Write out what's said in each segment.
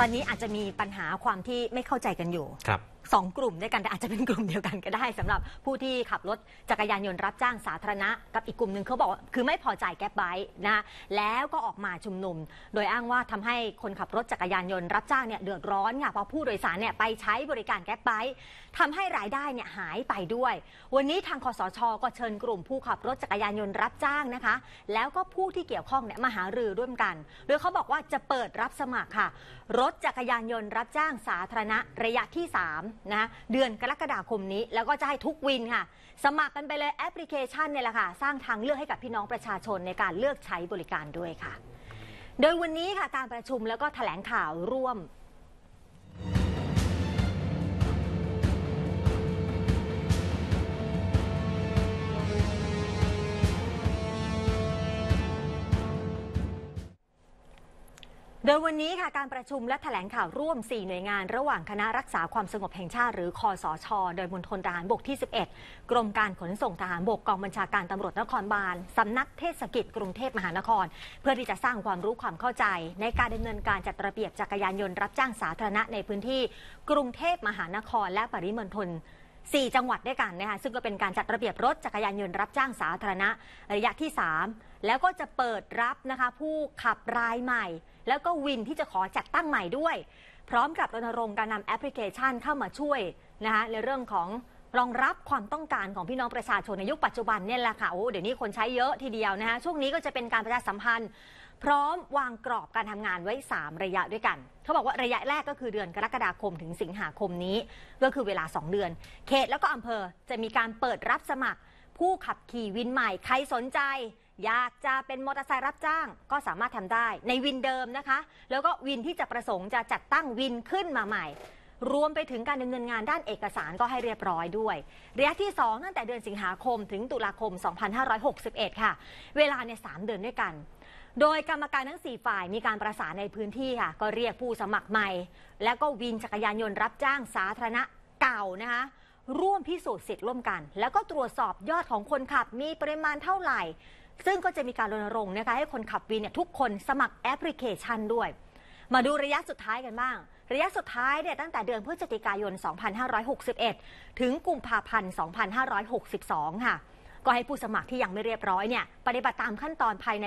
ตอนนี้อาจจะมีปัญหาความที่ไม่เข้าใจกันอยู่ครับสองกลุ่มด้วยกันแต่อาจจะเป็นกลุ่มเดียวกันก็ได้สำหรับผู้ที่ขับรถจักรยานยนต์รับจ้างสาธารณะ กับอีกกลุ่มหนึ่งเขาบอกคือไม่พอใจแก๊ปไบค์นะแล้วก็ออกมาชุมนุมโดยอ้างว่าทำให้คนขับรถจักรยานยนต์รับจ้างเนี่ยเดือดร้อนค่ะเพราะผู้โดยสารเนี่ยไปใช้บริการแก๊ปไบค์ทำให้รายได้เนี่ยหายไปด้วย วันนี้ทางคอสช ก็เชิญกลุ่มผู้ขับรถจักรยานยนต์รับจ้างนะคะ แล้วก็ผู้ที่เกี่ยวข้องเนี่ยมาหารือร่วมกัน โดยเขาบอกว่าจะเปิดรับสมัครค่ะ รถจักรยานยนต์รับจ้างสาธารณะ ระยะที่3นะเดือนกรกฎาคมนี้ แล้วก็จะให้ทุกวินค่ะ สมัครกันไปเลยแอปพลิเคชันเนี่ยแหละค่ะ สร้างทางเลือกให้กับพี่น้องประชาชนในการเลือกใช้บริการด้วยค่ะ โดยวันนี้ค่ะการประชุมแล้วก็แถลงข่าวร่วมโดยวันนี้ค่ะการประชุมและถแถลงข่าวร่วม 4 หน่วยงาน ระหว่างคณะรักษาความสงบแห่งชาติหรือคอสช โดยมณฑลทหารบกที่ 11 กรมการขนส่งทหารบกกองบัญชาการตำรวจนครบาลสำนักเทศกิจกรุงเทพมหานคร เพื่อที่จะสร้างความรู้ความเข้าใจ ในการดำเนินการจัดระเบียบจักรยานยนต์รับจ้างสาธารณะ ในพื้นที่ กรุงเทพมหานคร และปริมณฑล4จังหวัดด้วยกันนะคะซึ่งก็เป็นการจัดระเบียบรถจักรยานยนต์รับจ้างสาธารณะระยะที่ 3แล้วก็จะเปิดรับนะคะผู้ขับรายใหม่ แล้วก็วินที่จะขอจัดตั้งใหม่ด้วย พร้อมกับรณรงค์การนำแอปพลิเคชันเข้ามาช่วยนะคะในเรื่องของรองรับความต้องการของพี่น้องประชาชนในยุคปัจจุบันเนี่ยแหละค่ะโอ้เดี๋ยวนี้คนใช้เยอะทีเดียวนะคะช่วงนี้ก็จะเป็นการประชาสัมพันธ์ พร้อมวางกรอบการทำงานไว้ 3 ระยะด้วยกัน เขาบอกว่าระยะแรกก็คือเดือนกรกฎาคมถึงสิงหาคมนี้ ก็คือเวลา 2 เดือน เขตแล้วก็อำเภอจะมีการเปิดรับสมัครผู้ขับขี่วินใหม่ ใครสนใจ อยากจะเป็นมอเตอร์ไซค์รับจ้างก็สามารถทำได้ในวินเดิมนะคะ แล้วก็วินที่จะประสงค์จะจัดตั้งวินขึ้นมาใหม่ รวมไปถึงการดำเนินงานด้านเอกสารก็ให้เรียบร้อยด้วยระยะที่ 2 ตั้งแต่เดือนสิงหาคมถึงตุลาคม 2561 ค่ะ เวลาใน3เดือนด้วยกัน โดยกรรมการทั้ง 4 ฝ่ายมีการประสานในพื้นที่ค่ะก็เรียกผู้สมัครใหม่ แล้วก็วินจักรยานยนต์รับจ้างสาธารณะ เก่านะคะร่วมพิสูจน์สิทธิ์ร่วมกัน แล้วก็ตรวจสอบยอดของคนขับมีปริมาณเท่าไหร่ ซึ่งก็จะมีการรณรงค์นะคะให้คนขับวีเนี่ยทุกคนสมัครแอปพลิเคชันด้วย มาดูระยะสุดท้ายกันบ้างระยะสุดท้ายเนี่ยตั้งแต่เดือนพฤศจิกายน 2561 ถึงกุมภาพันธ์2562 ค่ะ ก็ให้ผู้สมัครที่ยังไม่เรียบร้อยเนี่ยปฏิบัติตามขั้นตอนภายใน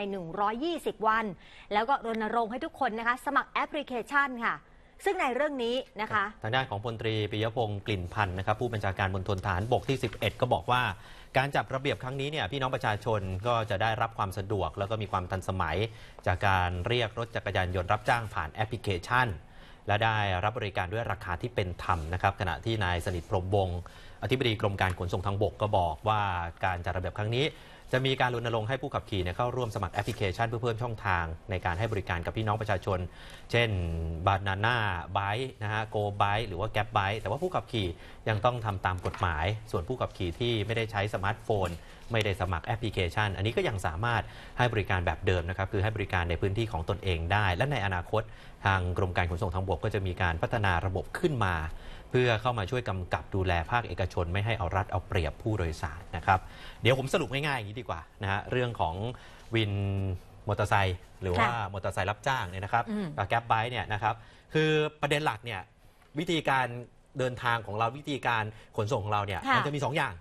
120 วัน แล้วก็รณรงค์ให้ทุกคนนะคะ สมัครแอปพลิเคชันค่ะซึ่งในเรื่องนี้นะคะ ทางด้านของพลตรีปิยพงศ์กลิ่นพันธ์นะครับผู้บัญชาการบนทนฐานบกที่ 11 ก็บอกว่า การจับระเบียบครั้งนี้เนี่ยพี่น้องประชาชนก็จะได้รับความสะดวกแล้วก็มีความทันสมัย จากการเรียกรถจักรยานยนต์ รับจ้างผ่านแอปพลิเคชัน และได้รับบริการด้วยราคาที่เป็นธรรมนะครับ ขณะที่นายสนิทพรมวงศ์อธิบดีกรมการขนส่งทางบกก็บอกว่าการจัดระเบียบครั้งนี้จะมีการรณรงค์ให้ผู้ขับขี่เข้าร่วมสมัครแอปพลิเคชันเพื่อเพิ่มช่องทางในการให้บริการกับพี่น้องประชาชนเช่นบานาน่าไบค์นะฮะโกไบค์หรือว่าแกลบไบค์แต่ว่าผู้ขับขี่ยังต้องทำตามกฎหมาย ส่วนผู้ขับขี่ที่ไม่ได้ใช้สมาร์ทโฟน ไม่ได้สมัครแอปพลิเคชัน อันนี้ก็ยังสามารถให้บริการแบบเดิมนะครับคือให้บริการในพื้นที่ของตนเองได้ และในอนาคตทางกรมการขนส่งทางบกก็จะมีการพัฒนาระบบขึ้นมา เพื่อเข้ามาช่วยกำกับดูแลภาคเอกชน ไม่ให้เอารัดเอาเปรียบผู้โดยสารนะครับเดี๋ยวผมสรุปง่ายๆอย่างนี้ดีกว่านะฮะเรื่องของวินมอเตอร์ไซค์หรือว่ามอเตอร์ไซค์รับจ้างเนี่ยนะครับกับแก๊บไบค์เนี่ยนะครับคือประเด็นหลักเนี่ย วิธีการเดินทางของเราวิธีการขนส่งของเราเนี่ยมันจะมี 2 อย่าง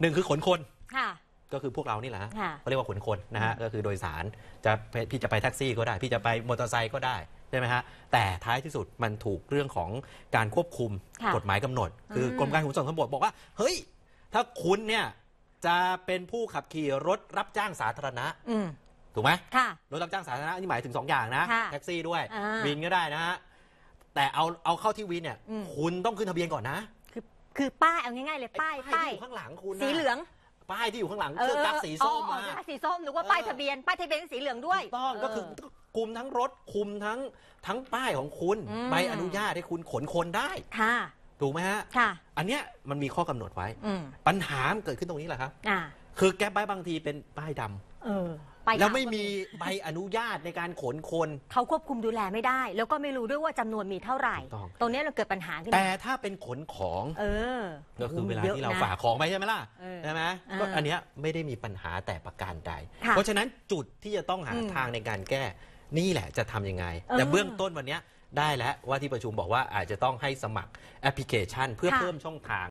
หนึ่งคือขนคนก็คือพวกเรานี่แหละเขาเรียกว่าขนคนนะฮะก็คือโดยสารจะพี่จะไปแท็กซี่ก็ได้พี่จะไปมอเตอร์ไซค์ก็ได้ใช่ไหมฮะแต่ท้ายที่สุดมันถูกเรื่องของการควบคุมกฎหมายกำหนด คือกรมการขนส่งทางบกบอกว่าเฮ้ยถ้าคุณเนี่ยจะเป็นผู้ขับขี่รถรับจ้างสาธารณะถูกไหมรถรับจ้างสาธารณะนี่หมายถึง2ออย่างนะแท็กซี่ด้วยวินก็ได้นะฮะแต่เอาเอาเข้าที่วินเนี่ยคุณต้องขึ้นทะเบียนก่อนนะ คือคือป้ายเอาง่ายๆเลยป้ายป้ายที่อยู่ข้างหลังคุณสีเหลืองป้ายที่อยู่ข้างหลังเสื้อกั๊กสีส้มอ๋อมาสีส้มหรือว่าป้ายทะเบียน ป้ายทะเบียนสีเหลืองด้วยต้องก็คือคุมทั้งรถคุมทั้งทั้งป้ายของคุณ ใบอนุญาตให้คุณขนคนได้ค่ะถูกไหมฮะค่ะ อันเนี้ยมันมีข้อกำหนดไว้อปัญหาเกิดขึ้นตรงนี้แหละครับคือแก๊ป้ายบางทีเป็นป้ายดำแล้วไม่มีใบอนุญาตในการขนคนเขาควบคุมดูแลไม่ได้ แล้วก็ไม่รู้ด้วยว่าจำนวนมีเท่าไหร่ ตรงนี้เราเกิดปัญหาขึ้นแต่ถ้าเป็นขนของเออก็คือเวลาที่เราฝากของไปใช่ไหมล่ะใช่ไหมก็อันเนี้ยไม่ได้มีปัญหาแต่ประการใด เพราะฉะนั้นจุดที่จะต้องหาทางในการแก้นี่แหละจะทำยังไง แต่เบื้องต้นวันนี้ได้แล้วว่าที่ประชุมบอกว่าอาจจะต้องให้สมัครแอปพลิเคชันเพื่อเพิ่มช่องทาง